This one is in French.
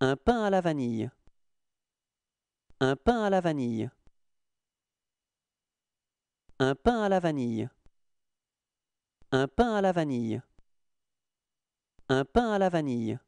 Un pain à la vanille. Un pain à la vanille. Un pain à la vanille. Un pain à la vanille. Un pain à la vanille.